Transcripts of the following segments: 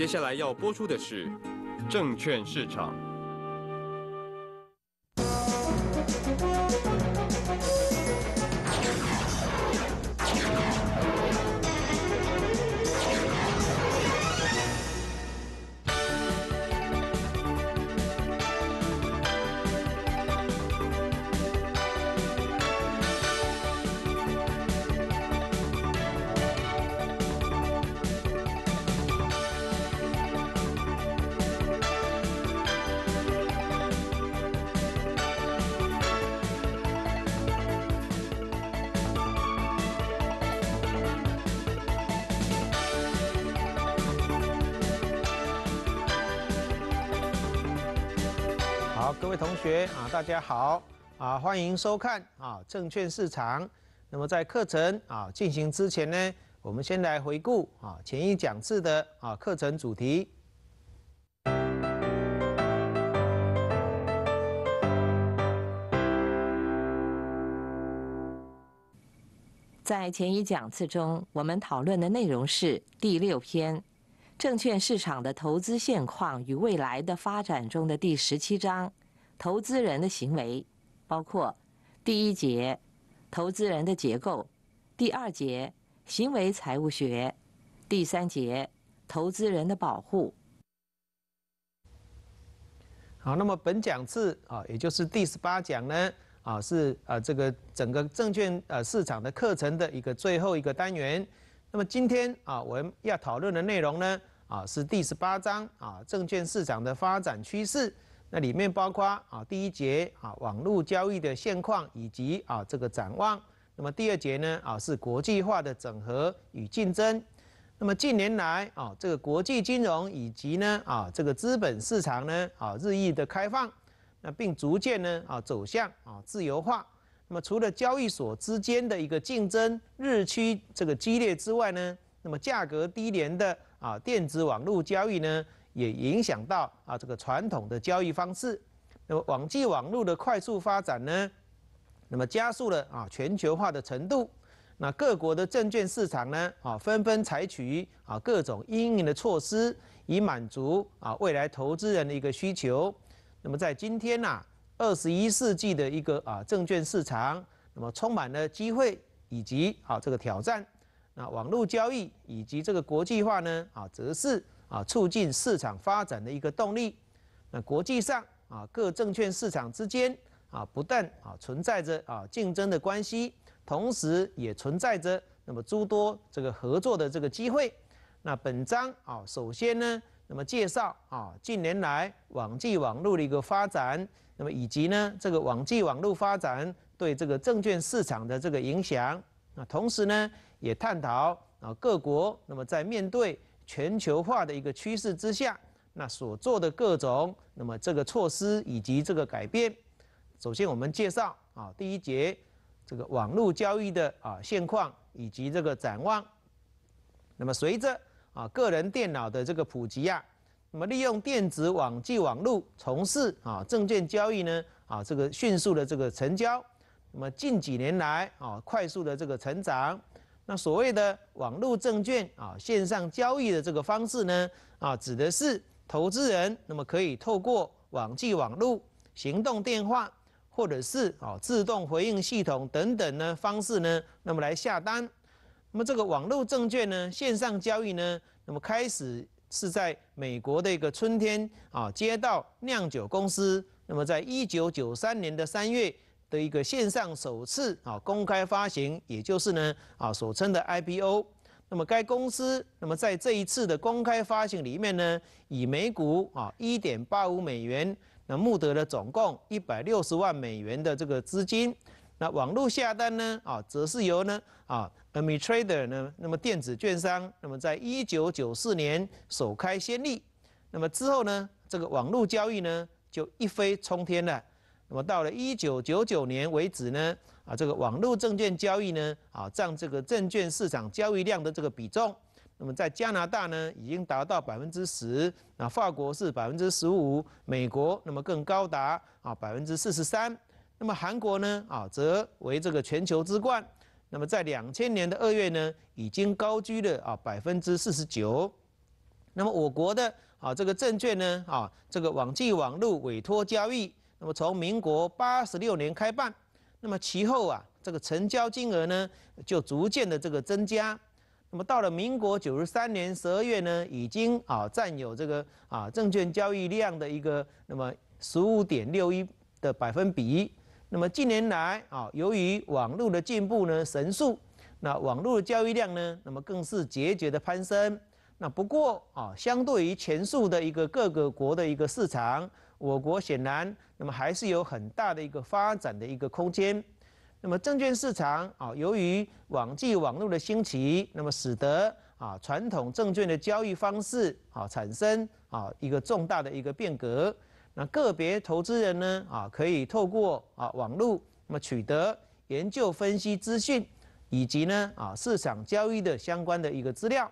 接下来要播出的是证券市场。啊，大家好，啊，欢迎收看啊证券市场。那么在课程啊进行之前呢，我们先来回顾啊前一讲次的啊课程主题。在前一讲次中，我们讨论的内容是第六篇《证券市场的投资现况与未来的发展》中的第十七章。投资人的行为，包括第一节投资人的结构，第二节行为财务学，第三节投资人的保护。好，那么本讲次啊，也就是第十八讲呢，啊是啊这个整个证券呃市场的课程的一个最后一个单元。那么今天啊我们要讨论的内容呢，啊是第十八章啊证券市场的发展趋势。那里面包括啊第一节啊网络交易的现况以及啊这个展望，那么第二节呢啊是国际化的整合与竞争，那么近年来啊这个国际金融以及呢啊这个资本市场呢啊日益的开放，那并逐渐呢啊走向啊自由化，那么除了交易所之间的一个竞争日趋这个激烈之外呢，那么价格低廉的啊电子网络交易呢。也影响到啊这个传统的交易方式，那么网际网络的快速发展呢，那么加速了啊全球化的程度，那各国的证券市场呢啊纷纷采取啊各种应运的措施，以满足啊未来投资人的一个需求。那么在今天呐，二十一世纪的一个啊证券市场，那么充满了机会以及啊这个挑战，那网络交易以及这个国际化呢啊则是。啊，促进市场发展的一个动力。那国际上啊，各证券市场之间啊，不但啊存在着啊竞争的关系，同时也存在着那么诸多这个合作的这个机会。那本章啊，首先呢，那么介绍啊近年来网际网络的一个发展，那么以及呢这个网际网络发展对这个证券市场的这个影响。那同时呢，也探讨啊各国那么在面对全球化的一个趋势之下，那所做的各种那么这个措施以及这个改变，首先我们介绍啊第一节这个网络交易的啊现况以及这个展望。那么随着啊个人电脑的这个普及啊，那么利用电子网际网络从事啊证券交易呢啊这个迅速的这个成交，那么近几年来啊快速的这个成长。那所谓的网络证券啊，线上交易的这个方式呢，啊，指的是投资人那么可以透过网际网络、行动电话或者是啊自动回应系统等等呢方式呢，那么来下单。那么这个网络证券呢，线上交易呢，那么开始是在美国的一个春天啊，接到酿酒公司，那么在一九九三年的三月。的一个线上首次啊公开发行，也就是呢啊所称的 IPO。那么该公司那么在这一次的公开发行里面呢，以每股啊一点八五美元，那募得了总共一百六十万美元的这个资金。那网络下单呢啊，则是由呢啊 Ami Trader 呢，那么电子券商，那么在一九九四年首开先例。那么之后呢，这个网络交易呢就一飞冲天了。那么到了一九九九年为止呢，啊，这个网络证券交易呢，啊，占这个证券市场交易量的这个比重。那么在加拿大呢，已经达到百分之十；那法国是百分之十五；美国那么更高达啊百分之四十三。那么韩国呢，啊，则为这个全球之冠。那么在两千年的二月呢，已经高居了啊百分之四十九。那么我国的啊这个证券呢，啊这个网际网络委托交易。那么从民国八十六年开办，那么其后啊，这个成交金额呢就逐渐的这个增加。那么到了民国九十三年十二月呢，已经啊占有这个啊证券交易量的一个那么十五点六一的百分比。那么近年来啊，由于网络的进步呢神速，那网络的交易量呢，那么更是节节的攀升。那不过啊，相对于前述的一个各个国的一个市场。我国显然，那么还是有很大的一个发展的一个空间。那么证券市场啊，由于网际网络的兴起，那么使得啊传统证券的交易方式啊产生啊一个重大的一个变革。那个别投资人呢啊可以透过啊网络，那么取得研究分析资讯，以及呢啊市场交易的相关的一个资料。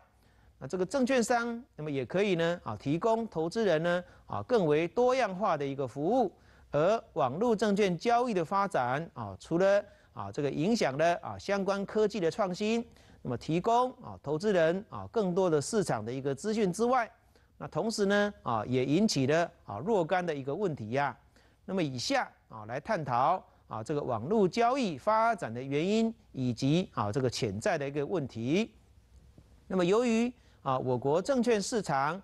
那这个证券商那么也可以呢啊提供投资人呢。啊，更为多样化的一个服务，而网络证券交易的发展啊，除了啊这个影响了啊相关科技的创新，那么提供啊投资人啊更多的市场的一个资讯之外，那同时呢啊也引起了啊若干的一个问题呀。那么以下啊来探讨啊这个网络交易发展的原因以及啊这个潜在的一个问题。那么由于啊我国证券市场。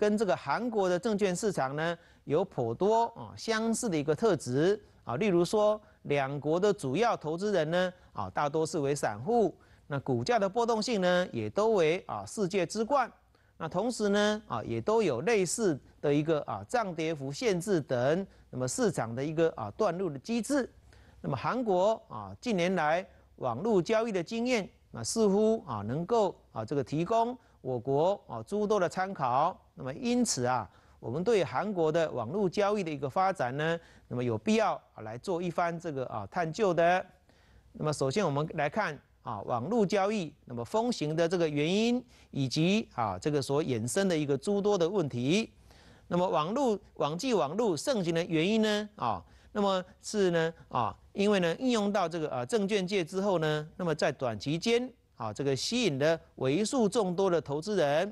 跟这个韩国的证券市场呢，有颇多啊相似的一个特质啊，例如说两国的主要投资人呢啊大多是为散户，那股价的波动性呢也都为啊世界之冠，那同时呢啊也都有类似的一个啊涨跌幅限制等，那么市场的一个啊断路的机制，那么韩国啊近年来网络交易的经验，那似乎啊能够啊这个提供。我国啊诸多的参考，那么因此啊，我们对韩国的网络交易的一个发展呢，那么有必要啊来做一番这个啊探究的。那么首先我们来看啊网络交易那么风行的这个原因，以及啊这个所衍生的一个诸多的问题。那么网络网际网络盛行的原因呢啊，那么是呢啊因为呢应用到这个啊证券界之后呢，那么在短期间。啊，这个吸引了为数众多的投资人，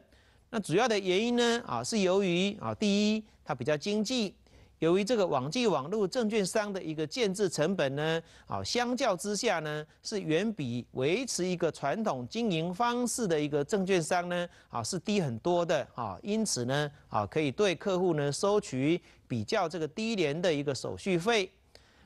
那主要的原因呢，啊，是由于啊，第一，它比较经济，由于这个网际网络证券商的一个建制成本呢，啊，相较之下呢，是远比维持一个传统经营方式的一个证券商呢，啊，是低很多的啊，因此呢，啊，可以对客户呢收取比较这个低廉的一个手续费。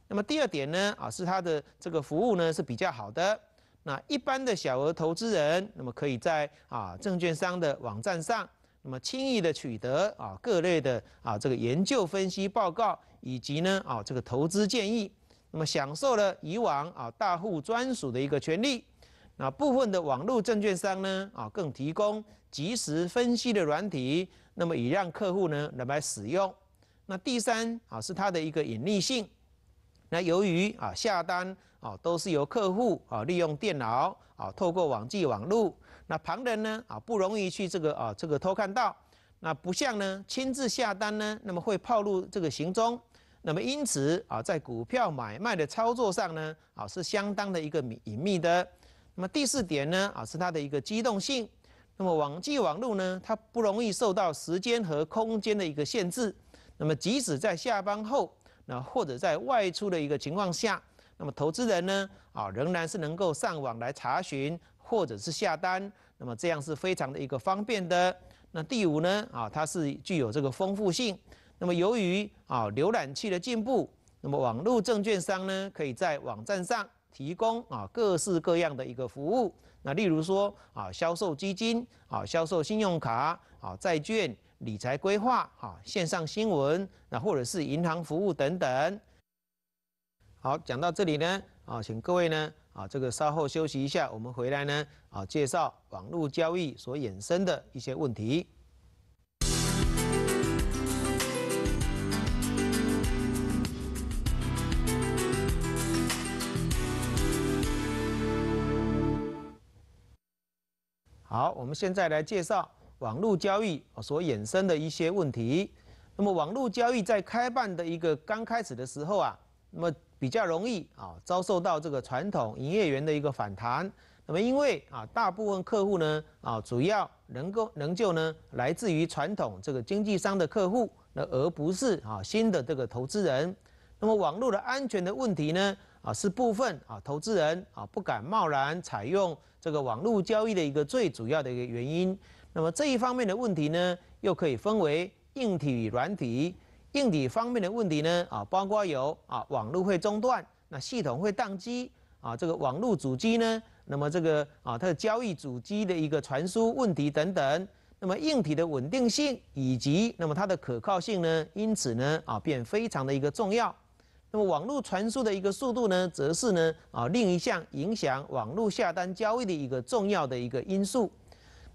那么第二点呢，啊，是它的这个服务呢是比较好的。那一般的小额投资人，那么可以在啊证券商的网站上，那么轻易的取得啊各类的啊这个研究分析报告，以及呢啊这个投资建议，那么享受了以往啊大户专属的一个权利。那部分的网络证券商呢啊更提供及时分析的软体，那么以让客户呢来使用。那第三啊是它的一个隐匿性。那由于啊下单。哦，都是由客户啊利用电脑啊透过网际网络，那旁人呢啊不容易去这个啊这个偷看到，那不像呢亲自下单呢，那么会暴露这个行踪，那么因此啊在股票买卖的操作上呢啊是相当的一个隐秘的，那么第四点呢啊是它的一个机动性，那么网际网络呢它不容易受到时间和空间的一个限制，那么即使在下班后那或者在外出的一个情况下。那么投资人呢，啊，仍然是能够上网来查询或者是下单，那么这样是非常的一个方便的。那第五呢，啊，它是具有这个丰富性。那么由于啊浏览器的进步，那么网络证券商呢，可以在网站上提供啊各式各样的一个服务。那例如说啊销售基金啊销售信用卡啊债券理财规划啊线上新闻那或者是银行服务等等。好，讲到这里呢，啊，请各位呢，啊，这个稍后休息一下，我们回来呢，啊，介绍网络交易所衍生的一些问题。好，我们现在来介绍网络交易所衍生的一些问题。那么，网络交易在开办的一个刚开始的时候啊，那么。比较容易啊，遭受到这个传统营业员的一个反弹。那么，因为啊，大部分客户呢啊，主要能够仍旧呢，来自于传统这个经纪商的客户，那而不是啊新的这个投资人。那么，网络的安全的问题呢啊，是部分啊投资人啊不敢贸然采用这个网络交易的一个最主要的一个原因。那么这一方面的问题呢，又可以分为硬体与软体。硬体方面的问题呢，啊，包括有啊，网络会中断，那系统会宕机，啊，这个网络主机呢，那么这个啊，它的交易主机的一个传输问题等等，那么硬体的稳定性以及那么它的可靠性呢，因此呢，啊，变非常的一个重要。那么网络传输的一个速度呢，则是呢，啊，另一项影响网络下单交易的一个重要的一个因素。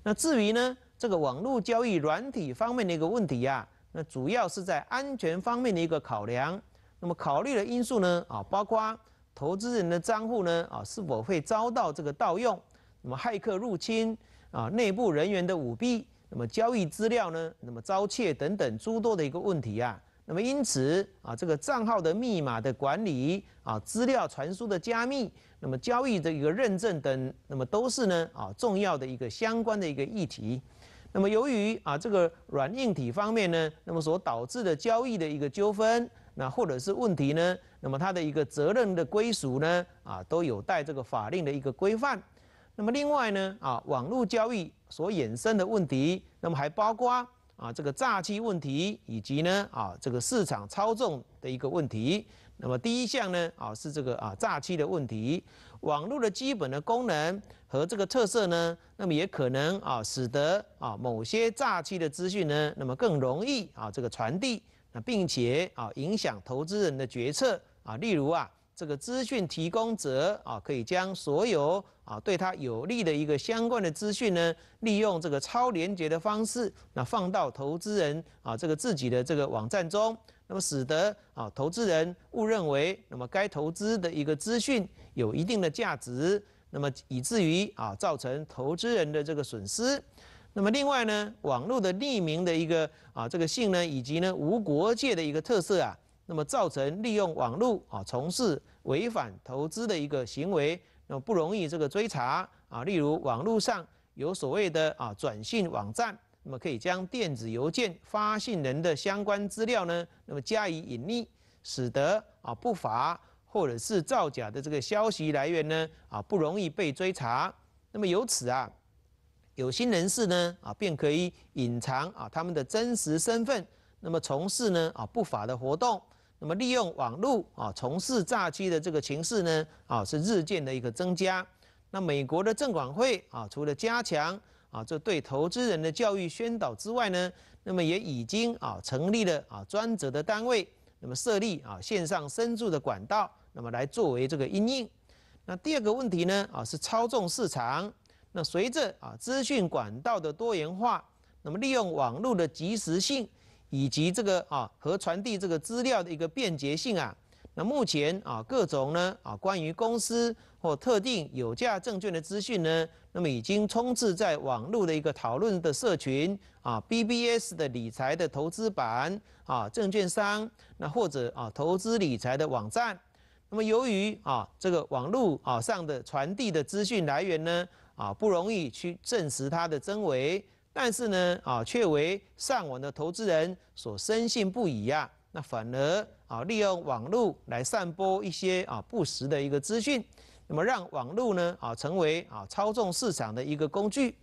那至于呢，这个网络交易软体方面的一个问题呀。那主要是在安全方面的一个考量，那么考虑的因素呢啊，包括投资人的账户呢啊是否会遭到这个盗用，那么骇客入侵啊，内部人员的舞弊，那么交易资料呢，那么遭窃等等诸多的一个问题啊，那么因此啊，这个账号的密码的管理啊，资料传输的加密，那么交易的一个认证等，那么都是呢啊重要的一个相关的一个议题。那么，由于啊这个软硬体方面呢，那么所导致的交易的一个纠纷，那或者是问题呢，那么它的一个责任的归属呢，啊都有待这个法令的一个规范。那么另外呢，啊网络交易所衍生的问题，那么还包括啊这个诈欺问题，以及呢啊这个市场操纵的一个问题。那么第一项呢，啊是这个啊诈欺的问题。网络的基本的功能和这个特色呢，那么也可能啊，使得啊某些诈欺的资讯呢，那么更容易啊这个传递，并且啊影响投资人的决策啊。例如啊，这个资讯提供者啊，可以将所有啊对他有利的一个相关的资讯呢，利用这个超连接的方式，那放到投资人啊这个自己的这个网站中，那么使得啊投资人误认为，那么该投资的一个资讯。有一定的价值，那么以至于啊造成投资人的这个损失。那么另外呢，网络的匿名的一个啊这个性呢，以及呢无国界的一个特色啊，那么造成利用网络啊从事违反投资的一个行为，那么不容易这个追查啊。例如网络上有所谓的啊转信网站，那么可以将电子邮件发信人的相关资料呢，那么加以隐匿，使得啊不乏。或者是造假的这个消息来源呢？啊，不容易被追查。那么由此啊，有心人士呢，啊，便可以隐藏啊他们的真实身份。那么从事呢，啊，不法的活动。那么利用网络啊，从事诈欺的这个情势呢，啊，是日渐的一个增加。那美国的证管会啊，除了加强啊，这对投资人的教育宣导之外呢，那么也已经啊，成立了啊，专责的单位。那么设立啊，线上申诉的管道。那么来作为这个阴影，那第二个问题呢啊是操纵市场。那随着啊资讯管道的多元化，那么利用网络的及时性以及这个啊和传递这个资料的一个便捷性啊，那目前啊各种呢啊关于公司或特定有价证券的资讯呢，那么已经充斥在网络的一个讨论的社群啊 BBS 的理财的投资版啊证券商那或者啊投资理财的网站。那么由于啊这个网络啊上的传递的资讯来源呢啊不容易去证实它的真伪，但是呢啊却为上网的投资人所深信不疑呀，那反而啊利用网络来散播一些啊不实的一个资讯，那么让网络呢啊成为啊操纵市场的一个工具，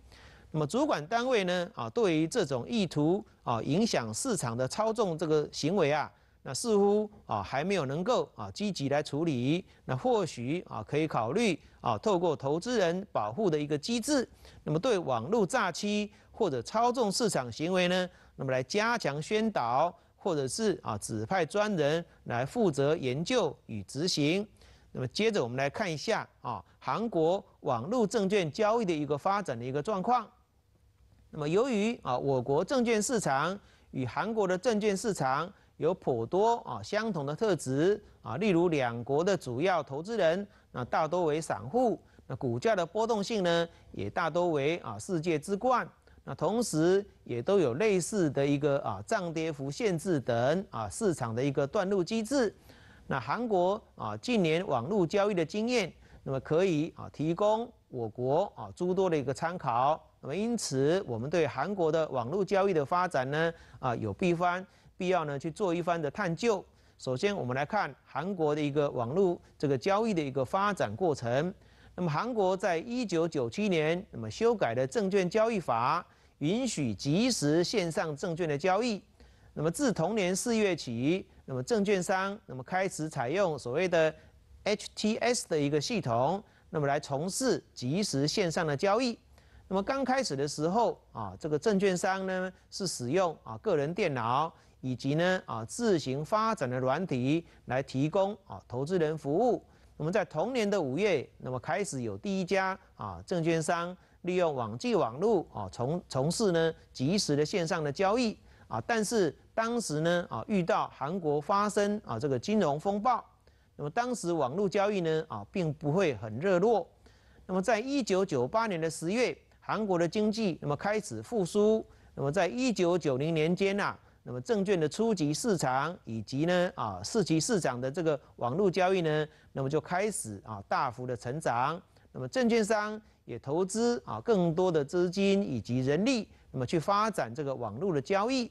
那么主管单位呢啊对于这种意图啊影响市场的操纵这个行为啊。那似乎啊还没有能够啊积极来处理，那或许啊可以考虑啊透过投资人保护的一个机制，那么对网络诈欺或者操纵市场行为呢，那么来加强宣导，或者是啊指派专人来负责研究与执行。那么接着我们来看一下啊韩国网络证券交易的一个发展的一个状况。那么由于啊我国证券市场与韩国的证券市场。有颇多啊相同的特质啊，例如两国的主要投资人那大多为散户，那股价的波动性呢也大多为啊世界之冠，那同时也都有类似的一个啊涨跌幅限制等啊市场的一个断路机制。那韩国啊近年网络交易的经验，那么可以啊提供我国啊诸多的一个参考。那么因此，我们对韩国的网络交易的发展呢啊有避藩。必要呢，去做一番的探究。首先，我们来看韩国的一个网络这个交易的一个发展过程。那么，韩国在一九九七年，那么修改的证券交易法，允许即时线上证券的交易。那么，自同年四月起，那么证券商那么开始采用所谓的 H T S 的一个系统，那么来从事即时线上的交易。那么刚开始的时候啊，这个证券商呢是使用啊个人电脑。以及呢啊自行发展的软体来提供啊投资人服务。那么在同年的五月，那么开始有第一家啊证券商利用网际网络啊从从事呢即时的线上的交易啊。但是当时呢啊遇到韩国发生啊这个金融风暴，那么当时网络交易呢啊并不会很热络。那么在一九九八年的十月，韩国的经济那么开始复苏。那么在一九九零年间呐。那么证券的初级市场以及呢啊四级市场的这个网络交易呢，那么就开始啊大幅的成长。那么证券商也投资啊更多的资金以及人力，那么去发展这个网络的交易。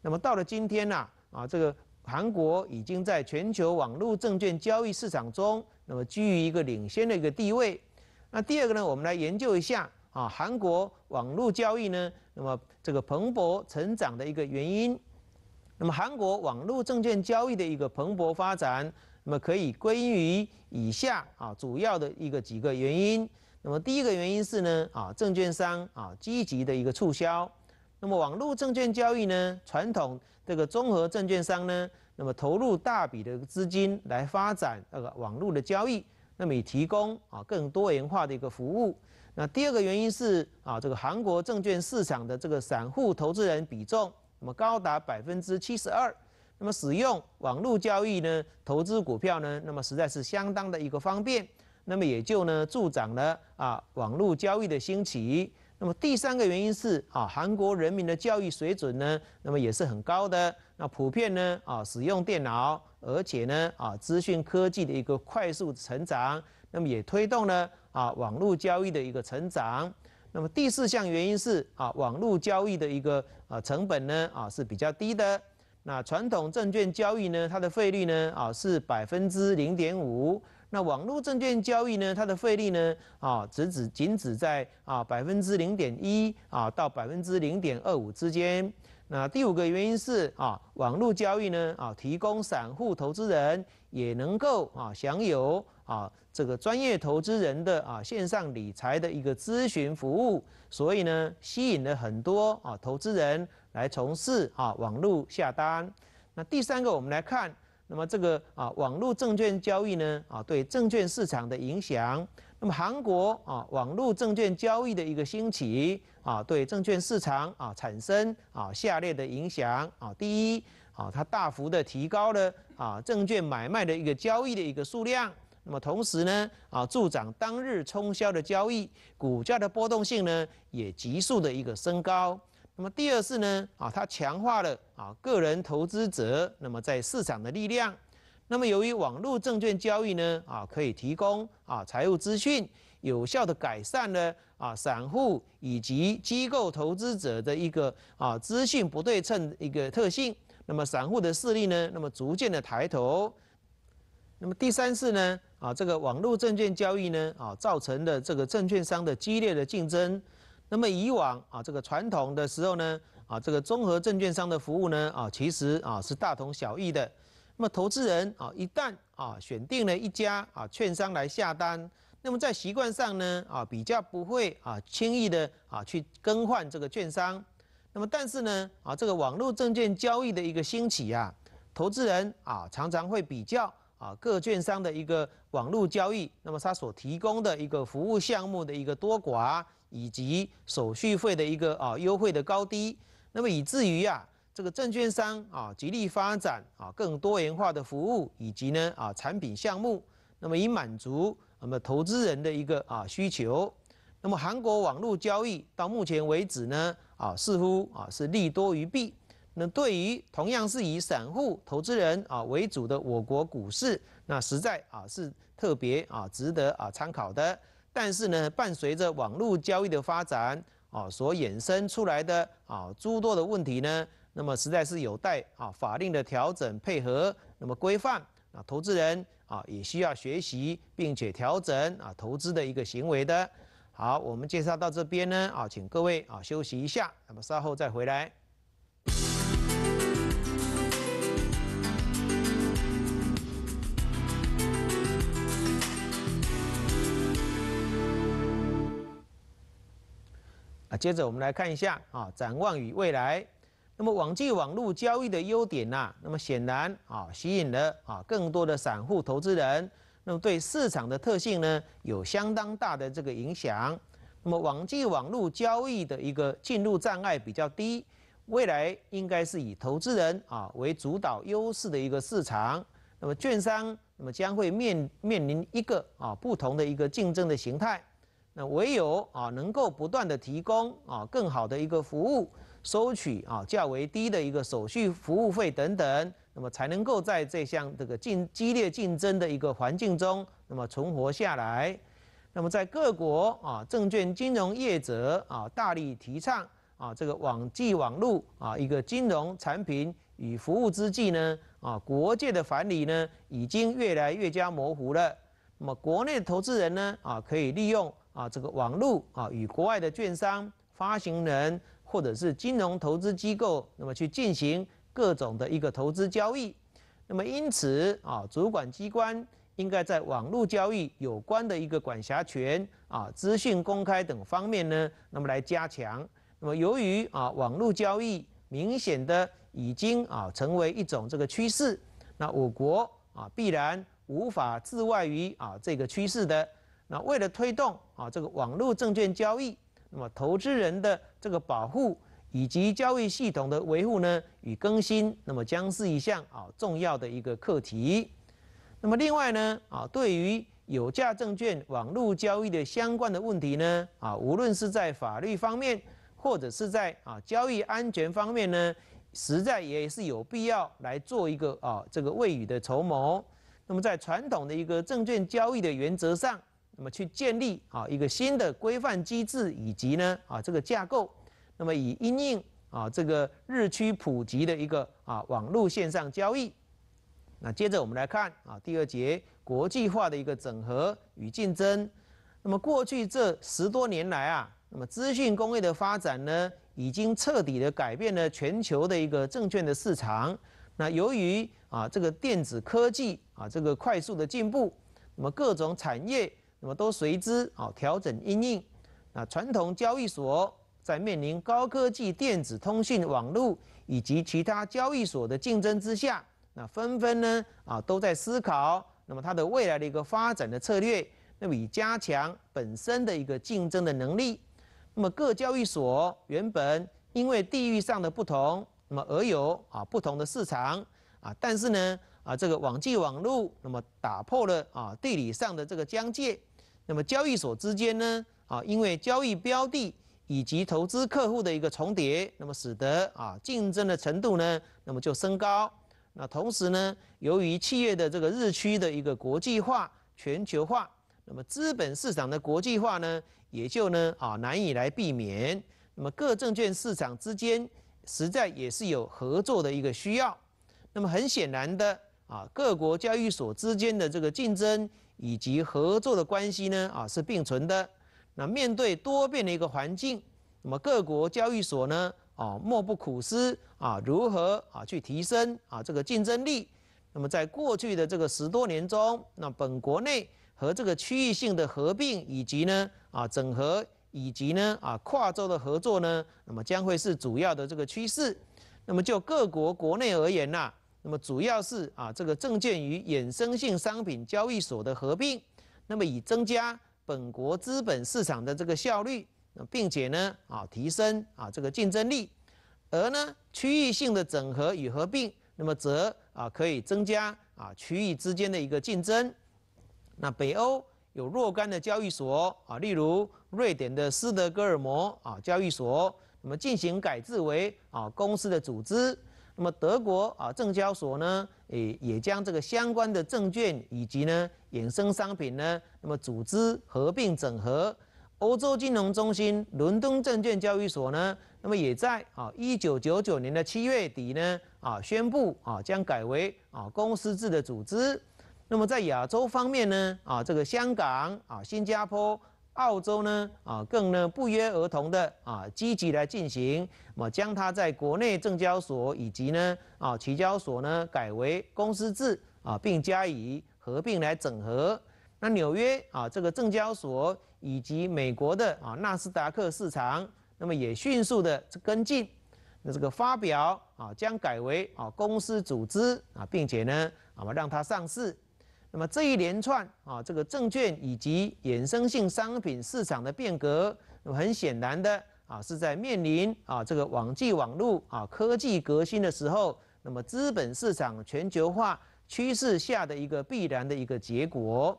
那么到了今天呢啊这个韩国已经在全球网络证券交易市场中，那么居于一个领先的一个地位。那第二个呢，我们来研究一下啊韩国网络交易呢，那么这个蓬勃成长的一个原因。那么韩国网络证券交易的一个蓬勃发展，那么可以归于以下啊主要的一个几个原因。那么第一个原因是呢啊证券商啊积极的一个促销。那么网络证券交易呢，传统这个综合证券商呢，那么投入大笔的资金来发展那个网络的交易，那么以提供啊更多元化的一个服务。那第二个原因是啊这个韩国证券市场的这个散户投资人比重。那么高达百分之七十二，那么使用网络交易呢，投资股票呢，那么实在是相当的一个方便，那么也就呢助长了啊网络交易的兴起。那么第三个原因是啊韩国人民的教育水准呢，那么也是很高的，那普遍呢啊使用电脑，而且呢啊资讯科技的一个快速成长，那么也推动了啊网络交易的一个成长。那么第四项原因是啊，网络交易的一个啊成本呢啊是比较低的。那传统证券交易呢，它的费率呢啊是百分之零点五。那网络证券交易呢，它的费率呢啊只只仅止在啊百分之零点一啊到百分之零点二五之间。那第五个原因是啊，网络交易呢啊提供散户投资人也能够啊享有。啊，这个专业投资人的啊，线上理财的一个咨询服务，所以呢，吸引了很多啊投资人来从事啊网络下单。那第三个，我们来看，那么这个啊网络证券交易呢啊对证券市场的影响。那么韩国啊网络证券交易的一个兴起啊对证券市场啊产生啊下列的影响啊第一啊它大幅的提高了啊证券买卖的一个交易的一个数量。那么同时呢，啊，助长当日冲销的交易，股价的波动性呢，也急速的一个升高。那么第二是呢，啊，它强化了啊个人投资者那么在市场的力量。那么由于网络证券交易呢，啊，可以提供啊财务资讯，有效的改善了啊散户以及机构投资者的一个啊资讯不对称一个特性。那么散户的势力呢，那么逐渐的抬头。那么第三是呢？啊，这个网络证券交易呢？啊，造成的这个证券商的激烈的竞争。那么以往啊，这个传统的时候呢？啊，这个综合证券商的服务呢？啊，其实啊是大同小异的。那么投资人啊，一旦啊选定了一家啊券商来下单，那么在习惯上呢？啊，比较不会啊轻易的啊去更换这个券商。那么但是呢？啊，这个网络证券交易的一个兴起啊，投资人啊常常会比较。啊，各券商的一个网络交易，那么它所提供的一个服务项目的一个多寡，以及手续费的一个啊优惠的高低，那么以至于啊，这个证券商啊极力发展啊更多元化的服务，以及呢啊产品项目，那么以满足那么投资人的一个啊需求。那么韩国网络交易到目前为止呢啊似乎啊是利多于弊。那对于同样是以散户投资人啊为主的我国股市，那实在啊是特别啊值得啊参考的。但是呢，伴随着网络交易的发展啊，所衍生出来的啊诸多的问题呢，那么实在是有待啊法令的调整配合，那么规范啊投资人啊也需要学习并且调整啊投资的一个行为的。好，我们介绍到这边呢啊，请各位啊休息一下，那么稍后再回来。接着我们来看一下啊，展望与未来。那么网际网络交易的优点呐，那么显然啊吸引了啊更多的散户投资人，那么对市场的特性呢有相当大的这个影响。那么网际网络交易的一个进入障碍比较低，未来应该是以投资人啊为主导优势的一个市场。那么券商那么将会面面临一个啊不同的一个竞争的形态。那唯有啊，能够不断的提供啊更好的一个服务，收取啊较为低的一个手续费、服务费等等，那么才能够在这项这个竞激烈竞争的一个环境中，那么存活下来。那么在各国啊证券金融业者啊大力提倡啊这个网际网络啊一个金融产品与服务之际呢，啊国界的反理呢已经越来越加模糊了。那么国内投资人呢啊可以利用。啊，这个网络啊，与国外的券商、发行人或者是金融投资机构，那么去进行各种的一个投资交易，那么因此啊，主管机关应该在网络交易有关的一个管辖权啊、资讯公开等方面呢，那么来加强。那么由于啊，网络交易明显的已经啊成为一种这个趋势，那我国啊必然无法置外于啊这个趋势的。那为了推动，啊，这个网络证券交易，那么投资人的这个保护以及交易系统的维护呢，与更新，那么将是一项啊重要的一个课题。那么另外呢，啊，对于有价证券网络交易的相关的问题呢，啊，无论是在法律方面，或者是在啊交易安全方面呢，实在也是有必要来做一个啊这个未雨的筹谋。那么在传统的一个证券交易的原则上。那么去建立啊一个新的规范机制以及呢啊这个架构，那么以应啊这个日趋普及的一个啊网络线上交易，那接着我们来看啊第二节国际化的一个整合与竞争。那么过去这十多年来啊，那么资讯工业的发展呢，已经彻底的改变了全球的一个证券的市场。那由于啊这个电子科技啊这个快速的进步，那么各种产业。那么都随之啊调整因应，那传统交易所在面临高科技电子通讯网络以及其他交易所的竞争之下，那纷纷呢啊都在思考，那么它的未来的一个发展的策略，那么以加强本身的一个竞争的能力。那么各交易所原本因为地域上的不同，那么而有啊不同的市场啊，但是呢。啊，这个网际网络，那么打破了啊地理上的这个疆界，那么交易所之间呢，啊，因为交易标的以及投资客户的一个重叠，那么使得啊竞争的程度呢，那么就升高。那同时呢，由于企业的这个日趋的一个国际化、全球化，那么资本市场的国际化呢，也就呢啊难以来避免。那么各证券市场之间，实在也是有合作的一个需要。那么很显然的。啊，各国交易所之间的这个竞争以及合作的关系呢，啊是并存的。那面对多变的一个环境，那么各国交易所呢，啊莫不苦思啊如何啊去提升啊这个竞争力。那么在过去的这个十多年中，那本国内和这个区域性的合并以及呢啊整合以及呢啊跨州的合作呢，那么将会是主要的这个趋势。那么就各国国内而言呐。那么主要是啊，这个证券与衍生性商品交易所的合并，那么以增加本国资本市场的这个效率，那并且呢啊，提升啊这个竞争力，而呢区域性的整合与合并，那么则啊可以增加啊区域之间的一个竞争。那北欧有若干的交易所啊，例如瑞典的斯德哥尔摩啊交易所，那么进行改制为啊公司的组织。那么德国啊，证交所呢，诶也将这个相关的证券以及呢衍生商品呢，那么组织合并整合。欧洲金融中心伦敦证券交易所呢，那么也在啊一九九九年的七月底呢啊宣布啊将改为啊公司制的组织。那么在亚洲方面呢啊这个香港啊新加坡。澳洲呢，啊，更呢不约而同的啊，积极来进行，那么将它在国内证交所以及呢啊期交所呢改为公司制啊，并加以合并来整合。那纽约啊这个证交所以及美国的啊纳斯达克市场，那么也迅速的跟进，那这个发表啊将改为啊公司组织啊，并且呢啊让它上市。那么这一连串啊，这个证券以及衍生性商品市场的变革，那么很显然的啊，是在面临啊这个网际网络啊科技革新的时候，那么资本市场全球化趋势下的一个必然的一个结果。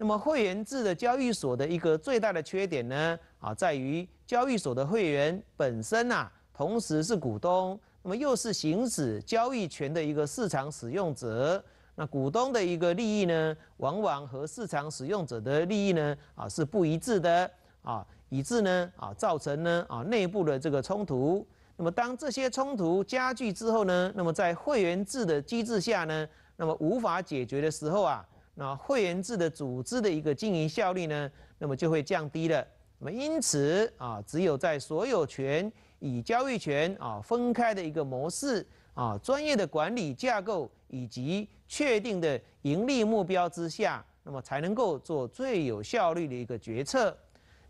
那么会员制的交易所的一个最大的缺点呢，啊，在于交易所的会员本身呐，同时是股东，那么又是行使交易权的一个市场使用者。那股东的一个利益呢，往往和市场使用者的利益呢，啊是不一致的，啊以致呢，啊造成呢，啊内部的这个冲突。那么当这些冲突加剧之后呢，那么在会员制的机制下呢，那么无法解决的时候啊，那会员制的组织的一个经营效率呢，那么就会降低了。那么因此啊，只有在所有权与交易权啊分开的一个模式啊，专业的管理架构以及确定的盈利目标之下，那么才能够做最有效率的一个决策。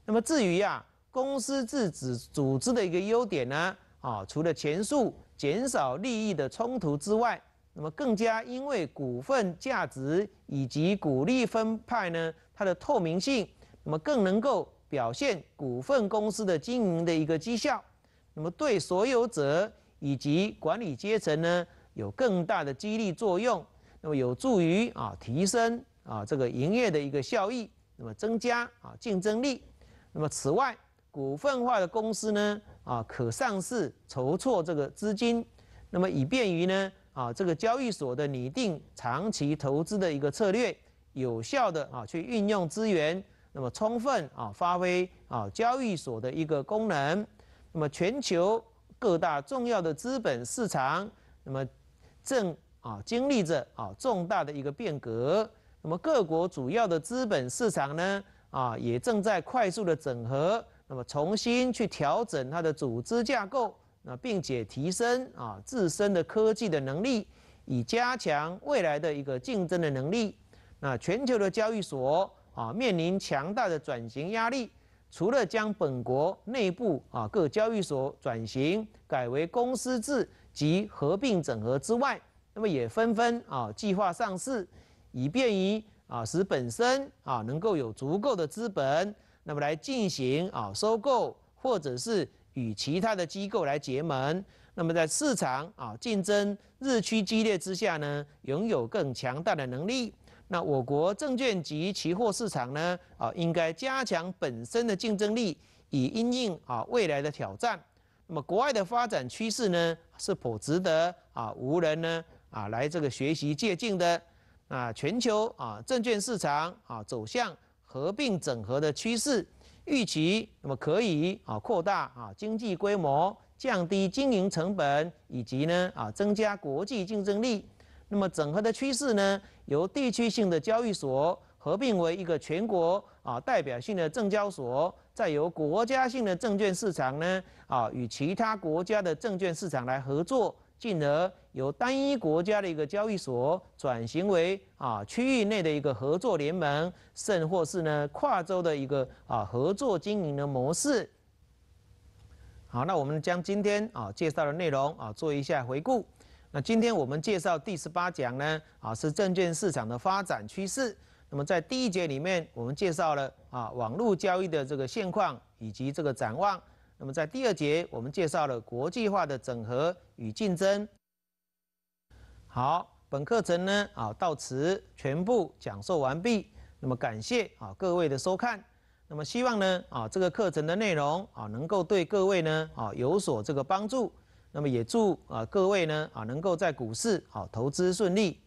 那么至于啊，公司制指组织的一个优点呢，啊，除了前述减少利益的冲突之外，那么更加因为股份价值以及股利分派呢，它的透明性，那么更能够表现股份公司的经营的一个绩效，那么对所有者以及管理阶层呢，有更大的激励作用。那么有助于啊提升啊这个营业的一个效益，那么增加啊竞争力。那么此外，股份化的公司呢啊可上市筹措这个资金，那么以便于呢啊这个交易所的拟定长期投资的一个策略，有效的啊去运用资源，那么充分啊发挥啊交易所的一个功能。那么全球各大重要的资本市场，那么正。啊，经历着啊重大的一个变革。那么各国主要的资本市场呢，啊也正在快速的整合，那么重新去调整它的组织架构，那并且提升啊自身的科技的能力，以加强未来的一个竞争的能力。那全球的交易所啊面临强大的转型压力，除了将本国内部啊各交易所转型改为公司制及合并整合之外，那么也纷纷啊计划上市，以便于啊使本身啊能够有足够的资本，那么来进行啊收购或者是与其他的机构来结盟。那么在市场啊竞争日趋激烈之下呢，拥有更强大的能力。那我国证券及期货市场呢啊应该加强本身的竞争力，以应应啊未来的挑战。那么国外的发展趋势呢是否值得啊无人呢。啊，来这个学习借鉴的啊，全球啊证券市场啊走向合并整合的趋势，预期那么可以啊扩大啊经济规模，降低经营成本，以及呢啊增加国际竞争力。那么整合的趋势呢，由地区性的交易所合并为一个全国啊代表性的证交所，再由国家性的证券市场呢啊与其他国家的证券市场来合作。进而由单一国家的一个交易所转型为啊区域内的一个合作联盟，甚或是呢跨州的一个啊合作经营的模式。好，那我们将今天啊介绍的内容啊做一下回顾。那今天我们介绍第十八讲呢啊是证券市场的发展趋势。那么在第一节里面，我们介绍了啊网络交易的这个现况以及这个展望。那么在第二节，我们介绍了国际化的整合与竞争。好，本课程呢啊到此全部讲授完毕。那么感谢啊各位的收看。那么希望呢啊这个课程的内容啊能够对各位呢啊有所这个帮助。那么也祝啊各位呢啊能够在股市好投资顺利。